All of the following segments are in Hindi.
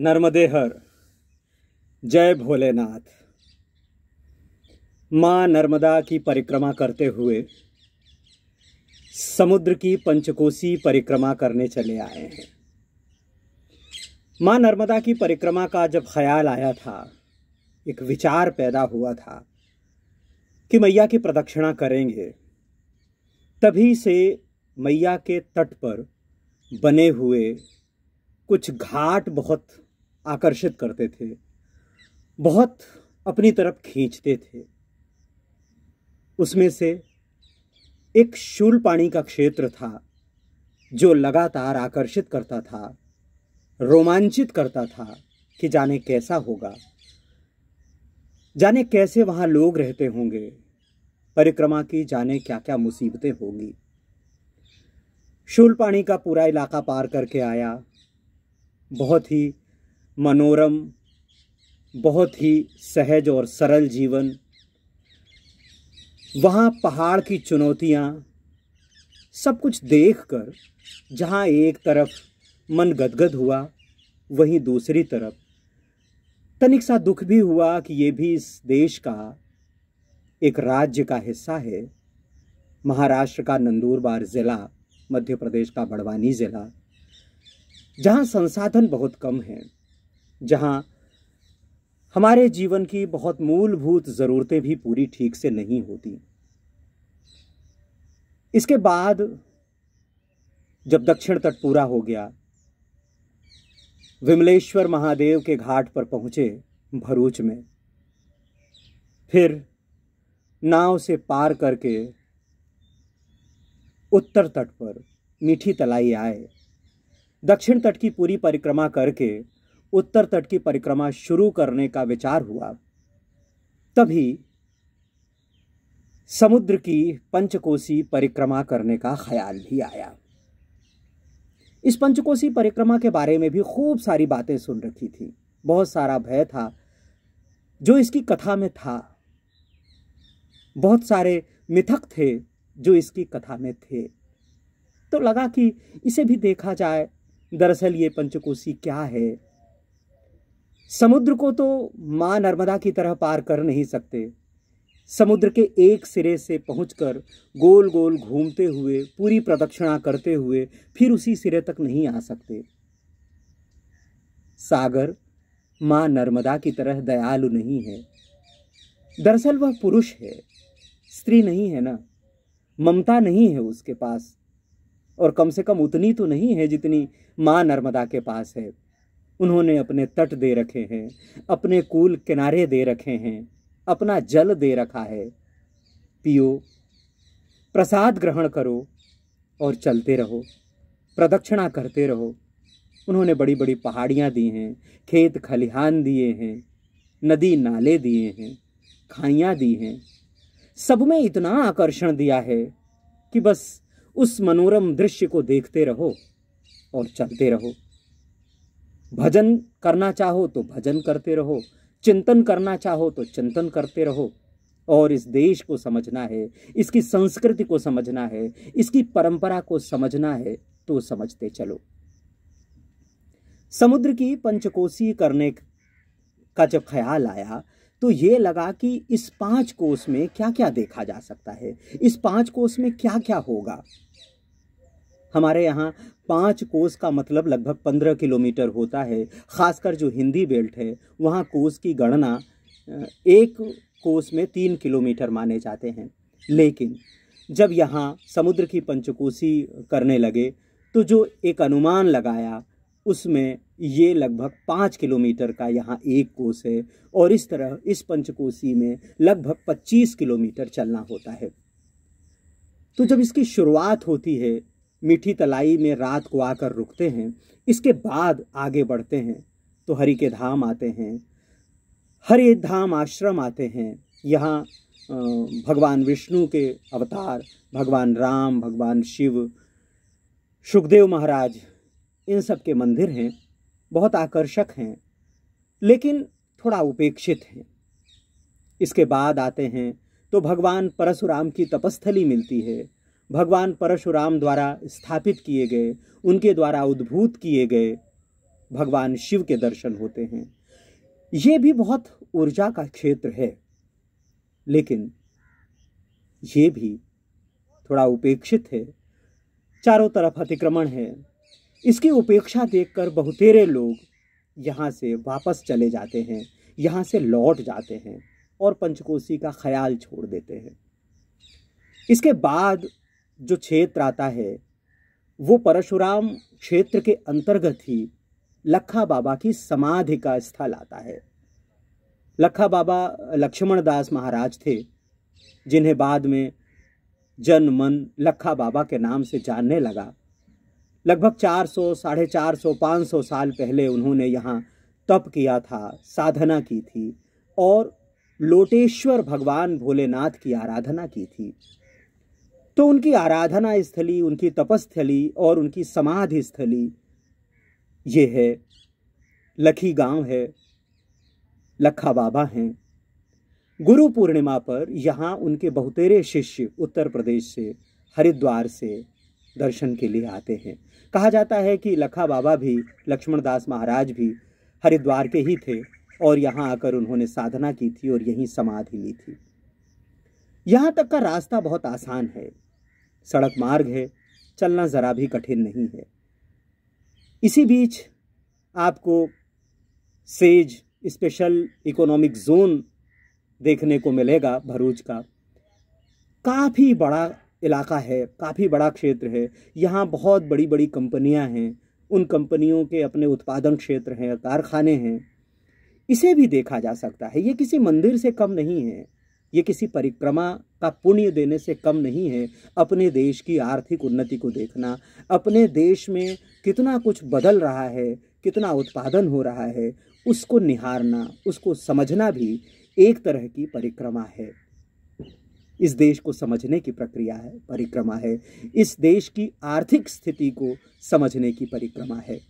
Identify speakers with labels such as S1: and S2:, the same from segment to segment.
S1: नर्मदे हर जय भोलेनाथ माँ नर्मदा की परिक्रमा करते हुए समुद्र की पंचकोसी परिक्रमा करने चले आए हैं माँ नर्मदा की परिक्रमा का जब ख्याल आया था एक विचार पैदा हुआ था कि मैया की प्रदक्षिणा करेंगे तभी से मैया के तट पर बने हुए कुछ घाट बहुत आकर्षित करते थे बहुत अपनी तरफ खींचते थे उसमें से एक शूल पानी का क्षेत्र था जो लगातार आकर्षित करता था रोमांचित करता था कि जाने कैसा होगा जाने कैसे वहाँ लोग रहते होंगे परिक्रमा की जाने क्या क्या मुसीबतें होंगी शूल पानी का पूरा इलाका पार करके आया बहुत ही मनोरम बहुत ही सहज और सरल जीवन वहाँ पहाड़ की चुनौतियाँ सब कुछ देखकर जहाँ एक तरफ मन गदगद हुआ वहीं दूसरी तरफ तनिक सा दुख भी हुआ कि ये भी इस देश का एक राज्य का हिस्सा है महाराष्ट्र का नंदूरबार ज़िला मध्य प्रदेश का बड़वानी ज़िला जहाँ संसाधन बहुत कम हैं जहाँ हमारे जीवन की बहुत मूलभूत ज़रूरतें भी पूरी ठीक से नहीं होती इसके बाद जब दक्षिण तट पूरा हो गया विमलेश्वर महादेव के घाट पर पहुँचे भरूच में फिर नाव से पार करके उत्तर तट पर मीठी तलाई आए दक्षिण तट की पूरी परिक्रमा करके उत्तर तट की परिक्रमा शुरू करने का विचार हुआ तभी समुद्र की पंचकोसी परिक्रमा करने का ख्याल भी आया इस पंचकोसी परिक्रमा के बारे में भी खूब सारी बातें सुन रखी थी बहुत सारा भय था जो इसकी कथा में था बहुत सारे मिथक थे जो इसकी कथा में थे तो लगा कि इसे भी देखा जाए दरअसल ये पंचकोसी क्या है समुद्र को तो माँ नर्मदा की तरह पार कर नहीं सकते समुद्र के एक सिरे से पहुंचकर गोल गोल घूमते हुए पूरी प्रदक्षिणा करते हुए फिर उसी सिरे तक नहीं आ सकते सागर माँ नर्मदा की तरह दयालु नहीं है दरअसल वह पुरुष है स्त्री नहीं है ना ममता नहीं है उसके पास और कम से कम उतनी तो नहीं है जितनी माँ नर्मदा के पास है उन्होंने अपने तट दे रखे हैं अपने कूल किनारे दे रखे हैं अपना जल दे रखा है पियो प्रसाद ग्रहण करो और चलते रहो प्रदक्षिणा करते रहो उन्होंने बड़ी बड़ी पहाड़ियाँ दी हैं खेत खलिहान दिए हैं नदी नाले दिए हैं खाइयाँ दी हैं सब में इतना आकर्षण दिया है कि बस उस मनोरम दृश्य को देखते रहो और चलते रहो भजन करना चाहो तो भजन करते रहो चिंतन करना चाहो तो चिंतन करते रहो और इस देश को समझना है इसकी संस्कृति को समझना है इसकी परंपरा को समझना है तो समझते चलो समुद्र की पंचकोसी करने का जब ख्याल आया तो ये लगा कि इस पांच कोस में क्या क्या देखा जा सकता है इस पांच कोस में क्या क्या होगा हमारे यहाँ पाँच कोस का मतलब लगभग पंद्रह किलोमीटर होता है खासकर जो हिंदी बेल्ट है वहाँ कोस की गणना एक कोस में तीन किलोमीटर माने जाते हैं लेकिन जब यहाँ समुद्र की पंचकोसी करने लगे तो जो एक अनुमान लगाया उसमें ये लगभग पाँच किलोमीटर का यहाँ एक कोस है और इस तरह इस पंचकोसी में लगभग पच्चीस किलोमीटर चलना होता है तो जब इसकी शुरुआत होती है मीठी तलाई में रात को आकर रुकते हैं इसके बाद आगे बढ़ते हैं तो हरि के धाम आते हैं हरि धाम आश्रम आते हैं यहाँ भगवान विष्णु के अवतार भगवान राम भगवान शिव सुखदेव महाराज इन सब के मंदिर हैं बहुत आकर्षक हैं लेकिन थोड़ा उपेक्षित हैं इसके बाद आते हैं तो भगवान परशुराम की तपस्थली मिलती है भगवान परशुराम द्वारा स्थापित किए गए उनके द्वारा उद्भूत किए गए भगवान शिव के दर्शन होते हैं ये भी बहुत ऊर्जा का क्षेत्र है लेकिन ये भी थोड़ा उपेक्षित है चारों तरफ अतिक्रमण है इसकी उपेक्षा देखकर बहुतेरे लोग यहाँ से वापस चले जाते हैं यहाँ से लौट जाते हैं और पंचकोसी का ख्याल छोड़ देते हैं इसके बाद जो क्षेत्र आता है वो परशुराम क्षेत्र के अंतर्गत ही लखा बाबा की समाधि का स्थल आता है लखा बाबा लक्ष्मण दास महाराज थे जिन्हें बाद में जन मन लखा बाबा के नाम से जानने लगा लगभग 400 साढ़े चार सौ पाँच सौ साल पहले उन्होंने यहाँ तप किया था साधना की थी और लोटेश्वर भगवान भोलेनाथ की आराधना की थी तो उनकी आराधना स्थली उनकी तपस्थली और उनकी समाधि स्थली ये है लखी गांव है लखा बाबा हैं गुरु पूर्णिमा पर यहाँ उनके बहुतेरे शिष्य उत्तर प्रदेश से हरिद्वार से दर्शन के लिए आते हैं कहा जाता है कि लखा बाबा भी लक्ष्मण दास महाराज भी हरिद्वार के ही थे और यहाँ आकर उन्होंने साधना की थी और यहीं समाधि ली थी यहाँ तक का रास्ता बहुत आसान है सड़क मार्ग है चलना ज़रा भी कठिन नहीं है इसी बीच आपको सेज स्पेशल इकोनॉमिक जोन देखने को मिलेगा भरूच का काफ़ी बड़ा इलाका है काफ़ी बड़ा क्षेत्र है यहाँ बहुत बड़ी बड़ी कंपनियाँ हैं उन कंपनियों के अपने उत्पादन क्षेत्र हैं कारखाने हैं इसे भी देखा जा सकता है ये किसी मंदिर से कम नहीं है ये किसी परिक्रमा का पुण्य देने से कम नहीं है अपने देश की आर्थिक उन्नति को देखना अपने देश में कितना कुछ बदल रहा है कितना उत्पादन हो रहा है उसको निहारना उसको समझना भी एक तरह की परिक्रमा है इस देश को समझने की प्रक्रिया है परिक्रमा है इस देश की आर्थिक स्थिति को समझने की परिक्रमा है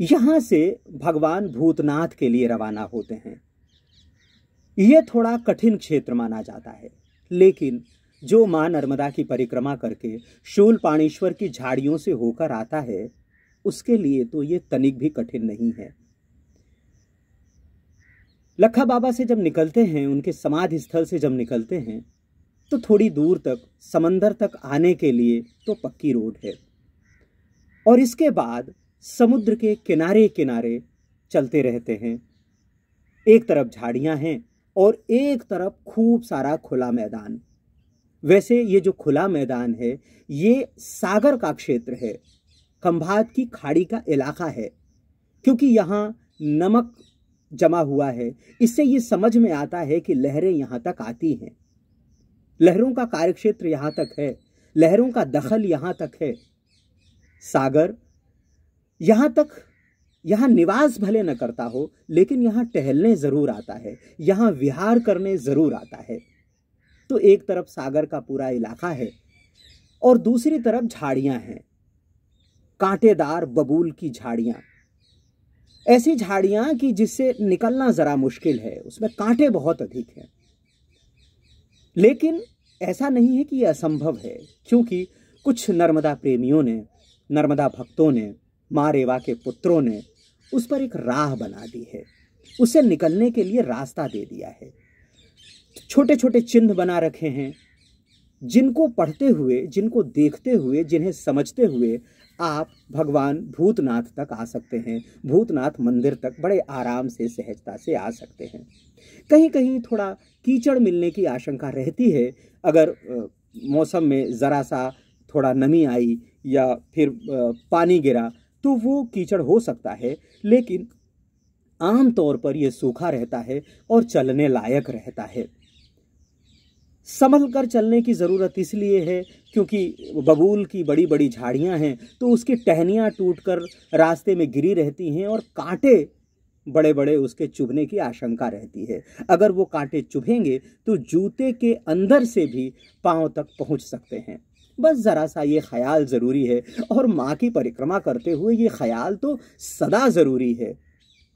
S1: यहाँ से भगवान भूतनाथ के लिए रवाना होते हैं ये थोड़ा कठिन क्षेत्र माना जाता है लेकिन जो माँ नर्मदा की परिक्रमा करके शूल पाणेश्वर की झाड़ियों से होकर आता है उसके लिए तो ये तनिक भी कठिन नहीं है लखा बाबा से जब निकलते हैं उनके समाधि स्थल से जब निकलते हैं तो थोड़ी दूर तक समंदर तक आने के लिए तो पक्की रोड है और इसके बाद समुद्र के किनारे किनारे चलते रहते हैं एक तरफ झाड़ियां हैं और एक तरफ खूब सारा खुला मैदान वैसे ये जो खुला मैदान है ये सागर का क्षेत्र है खम्भात की खाड़ी का इलाका है क्योंकि यहाँ नमक जमा हुआ है इससे ये समझ में आता है कि लहरें यहाँ तक आती हैं लहरों का कार्यक्षेत्र यहाँ तक है लहरों का दखल यहाँ तक है सागर यहाँ तक यहाँ निवास भले न करता हो लेकिन यहाँ टहलने ज़रूर आता है यहाँ विहार करने ज़रूर आता है तो एक तरफ सागर का पूरा इलाका है और दूसरी तरफ झाड़ियाँ हैं कांटेदार बबूल की झाड़ियाँ ऐसी झाड़ियाँ कि जिससे निकलना ज़रा मुश्किल है उसमें कांटे बहुत अधिक हैं लेकिन ऐसा नहीं है कि यह असंभव है क्योंकि कुछ नर्मदा प्रेमियों ने नर्मदा भक्तों ने माँ रेवा के पुत्रों ने उस पर एक राह बना दी है उसे निकलने के लिए रास्ता दे दिया है छोटे छोटे चिन्ह बना रखे हैं जिनको पढ़ते हुए जिनको देखते हुए जिन्हें समझते हुए आप भगवान भूतनाथ तक आ सकते हैं भूतनाथ मंदिर तक बड़े आराम से सहजता से आ सकते हैं कहीं कहीं थोड़ा कीचड़ मिलने की आशंका रहती है अगर मौसम में ज़रा सा थोड़ा नमी आई या फिर पानी गिरा तो वो कीचड़ हो सकता है लेकिन आम तौर पर यह सूखा रहता है और चलने लायक रहता है संभल कर चलने की ज़रूरत इसलिए है क्योंकि बबूल की बड़ी बड़ी झाड़ियाँ हैं तो उसकी टहनियाँ टूटकर रास्ते में गिरी रहती हैं और कांटे बड़े बड़े उसके चुभने की आशंका रहती है अगर वो कांटे चुभेंगे तो जूते के अंदर से भी पाँव तक पहुँच सकते हैं बस ज़रा सा ये ख्याल ज़रूरी है और माँ की परिक्रमा करते हुए ये ख्याल तो सदा ज़रूरी है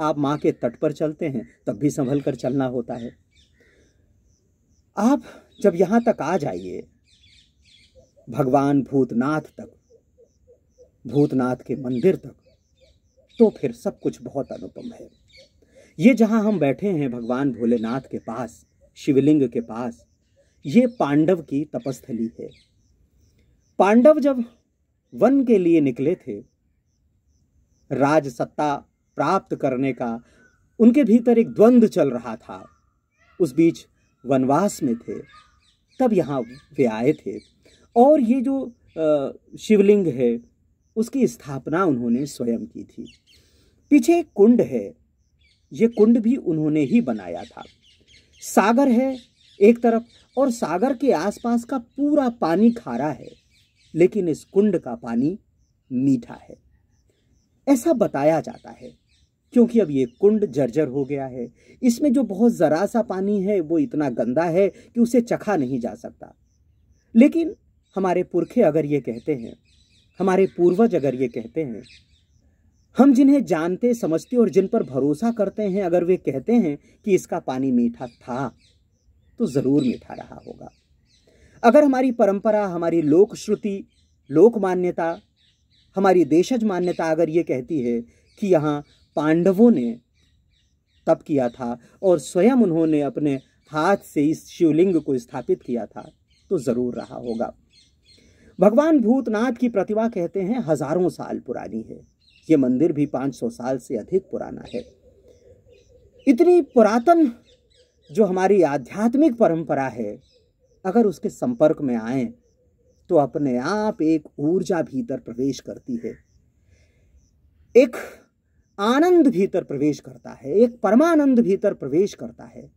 S1: आप माँ के तट पर चलते हैं तब भी संभल कर चलना होता है आप जब यहाँ तक आ जाइए भगवान भूतनाथ तक भूतनाथ के मंदिर तक तो फिर सब कुछ बहुत अनुपम है ये जहाँ हम बैठे हैं भगवान भोलेनाथ के पास शिवलिंग के पास ये पांडव की तपस्थली है पांडव जब वन के लिए निकले थे राज सत्ता प्राप्त करने का उनके भीतर एक द्वंद्व चल रहा था उस बीच वनवास में थे तब यहाँ वे आए थे और ये जो शिवलिंग है उसकी स्थापना उन्होंने स्वयं की थी पीछे एक कुंड है ये कुंड भी उन्होंने ही बनाया था सागर है एक तरफ और सागर के आसपास का पूरा पानी खारा है लेकिन इस कुंड का पानी मीठा है ऐसा बताया जाता है क्योंकि अब ये कुंड जर्जर हो गया है इसमें जो बहुत ज़रा सा पानी है वो इतना गंदा है कि उसे चखा नहीं जा सकता लेकिन हमारे पुरखे अगर ये कहते हैं हमारे पूर्वज अगर ये कहते हैं हम जिन्हें जानते समझते और जिन पर भरोसा करते हैं अगर वे कहते हैं कि इसका पानी मीठा था तो ज़रूर मीठा रहा होगा अगर हमारी परंपरा हमारी लोक श्रुति लोक मान्यता हमारी देशज मान्यता अगर ये कहती है कि यहाँ पांडवों ने तप किया था और स्वयं उन्होंने अपने हाथ से इस शिवलिंग को स्थापित किया था तो ज़रूर रहा होगा भगवान भूतनाथ की प्रतिभा कहते हैं हजारों साल पुरानी है ये मंदिर भी 500 साल से अधिक पुराना है इतनी पुरातन जो हमारी आध्यात्मिक परंपरा है अगर उसके संपर्क में आए तो अपने आप एक ऊर्जा भीतर प्रवेश करती है एक आनंद भीतर प्रवेश करता है एक परमानंद भीतर प्रवेश करता है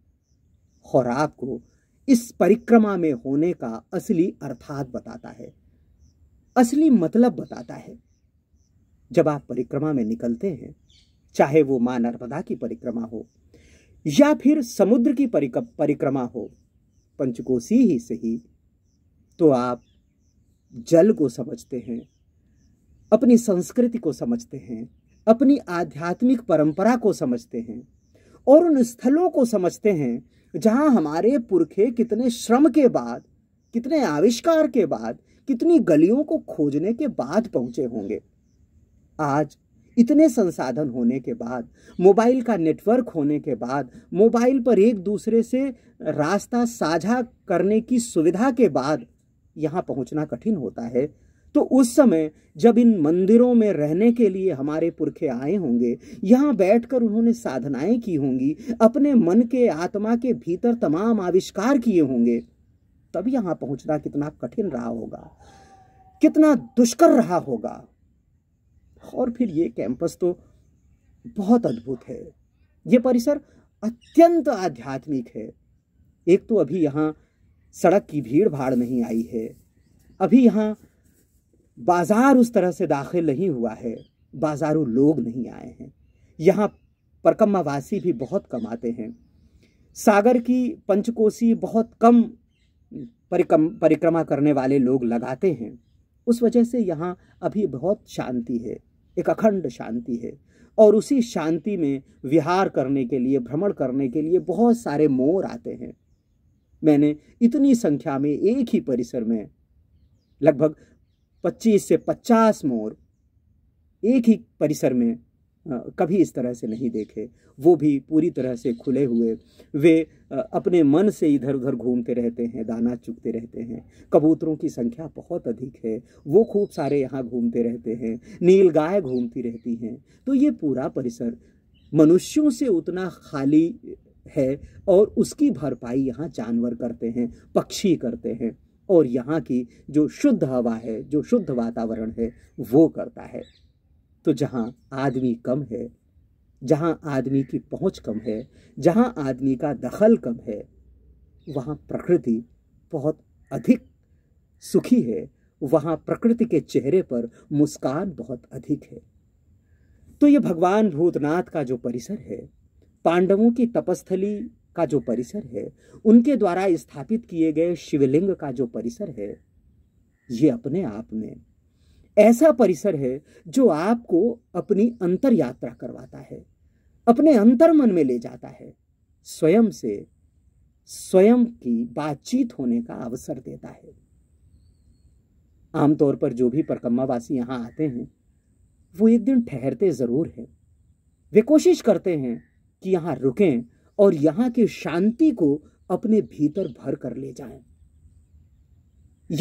S1: और आपको इस परिक्रमा में होने का असली अर्थात बताता है असली मतलब बताता है जब आप परिक्रमा में निकलते हैं चाहे वो मां नर्मदा की परिक्रमा हो या फिर समुद्र की परिक्रमा हो पंचकोशी ही सही तो आप जल को समझते हैं अपनी संस्कृति को समझते हैं अपनी आध्यात्मिक परंपरा को समझते हैं और उन स्थलों को समझते हैं जहाँ हमारे पुरखे कितने श्रम के बाद कितने आविष्कार के बाद कितनी गलियों को खोजने के बाद पहुंचे होंगे आज इतने संसाधन होने के बाद मोबाइल का नेटवर्क होने के बाद मोबाइल पर एक दूसरे से रास्ता साझा करने की सुविधा के बाद यहाँ पहुँचना कठिन होता है तो उस समय जब इन मंदिरों में रहने के लिए हमारे पुरखे आए होंगे यहाँ बैठकर उन्होंने साधनाएं की होंगी अपने मन के आत्मा के भीतर तमाम आविष्कार किए होंगे तब यहाँ पहुँचना कितना कठिन रहा होगा कितना दुष्कर रहा होगा और फिर ये कैंपस तो बहुत अद्भुत है ये परिसर अत्यंत आध्यात्मिक है एक तो अभी यहाँ सड़क की भीड़ भाड़ नहीं आई है अभी यहाँ बाजार उस तरह से दाखिल नहीं हुआ है बाजारू लोग नहीं आए हैं यहाँ परकम्मावासी भी बहुत कम आते हैं सागर की पंचकोसी बहुत कम परिक्रम परिक्रमा करने वाले लोग लगाते हैं उस वजह से यहाँ अभी बहुत शांति है एक अखंड शांति है और उसी शांति में विहार करने के लिए भ्रमण करने के लिए बहुत सारे मोर आते हैं मैंने इतनी संख्या में एक ही परिसर में लगभग 25 से 50 मोर एक ही परिसर में कभी इस तरह से नहीं देखे वो भी पूरी तरह से खुले हुए वे अपने मन से इधर उधर घूमते रहते हैं दाना चुगते रहते हैं कबूतरों की संख्या बहुत अधिक है वो खूब सारे यहाँ घूमते रहते हैं नील गाय घूमती रहती हैं तो ये पूरा परिसर मनुष्यों से उतना खाली है और उसकी भरपाई यहाँ जानवर करते हैं पक्षी करते हैं और यहाँ की जो शुद्ध हवा है जो शुद्ध वातावरण है वो करता है तो जहाँ आदमी कम है जहाँ आदमी की पहुँच कम है जहाँ आदमी का दखल कम है वहाँ प्रकृति बहुत अधिक सुखी है वहाँ प्रकृति के चेहरे पर मुस्कान बहुत अधिक है तो ये भगवान भूतनाथ का जो परिसर है पांडवों की तपस्थली का जो परिसर है उनके द्वारा स्थापित किए गए शिवलिंग का जो परिसर है ये अपने आप में ऐसा परिसर है जो आपको अपनी अंतर यात्रा करवाता है अपने अंतर मन में ले जाता है स्वयं से स्वयं की बातचीत होने का अवसर देता है आमतौर पर जो भी परकम्मावासी यहां आते हैं वो एक दिन ठहरते ज़रूर हैं वे कोशिश करते हैं कि यहां रुकें और यहां की शांति को अपने भीतर भर कर ले जाएं।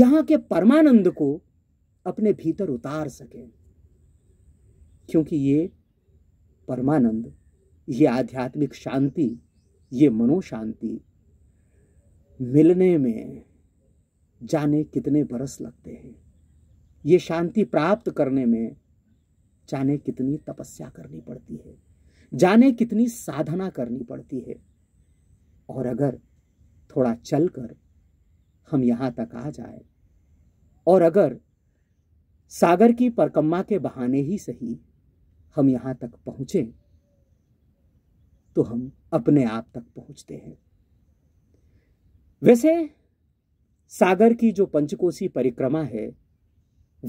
S1: यहां के परमानंद को अपने भीतर उतार सकें क्योंकि ये परमानंद ये आध्यात्मिक शांति ये मनोशांति मिलने में जाने कितने बरस लगते हैं ये शांति प्राप्त करने में जाने कितनी तपस्या करनी पड़ती है जाने कितनी साधना करनी पड़ती है और अगर थोड़ा चल कर हम यहाँ तक आ जाए और अगर सागर की परकम्मा के बहाने ही सही हम यहाँ तक पहुँचे तो हम अपने आप तक पहुँचते हैं वैसे सागर की जो पंचकोसी परिक्रमा है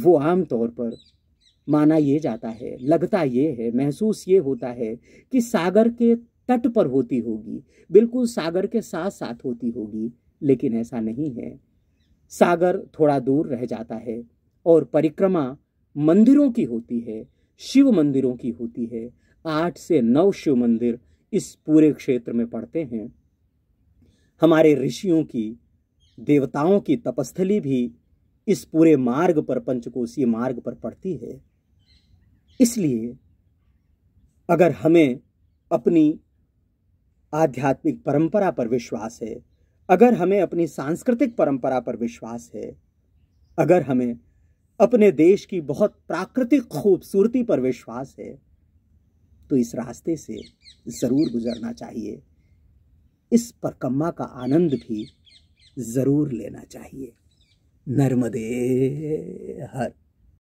S1: वो आम तौर पर माना ये जाता है लगता ये है महसूस ये होता है कि सागर के तट पर होती होगी बिल्कुल सागर के साथ साथ होती होगी लेकिन ऐसा नहीं है सागर थोड़ा दूर रह जाता है और परिक्रमा मंदिरों की होती है शिव मंदिरों की होती है आठ से नौ शिव मंदिर इस पूरे क्षेत्र में पड़ते हैं हमारे ऋषियों की देवताओं की तपस्थली भी इस पूरे मार्ग पर पंचकोशीय मार्ग पर पड़ती है इसलिए अगर हमें अपनी आध्यात्मिक परंपरा पर विश्वास है अगर हमें अपनी सांस्कृतिक परंपरा पर विश्वास है अगर हमें अपने देश की बहुत प्राकृतिक खूबसूरती पर विश्वास है तो इस रास्ते से ज़रूर गुजरना चाहिए इस परकम्मा का आनंद भी ज़रूर लेना चाहिए नर्मदे हर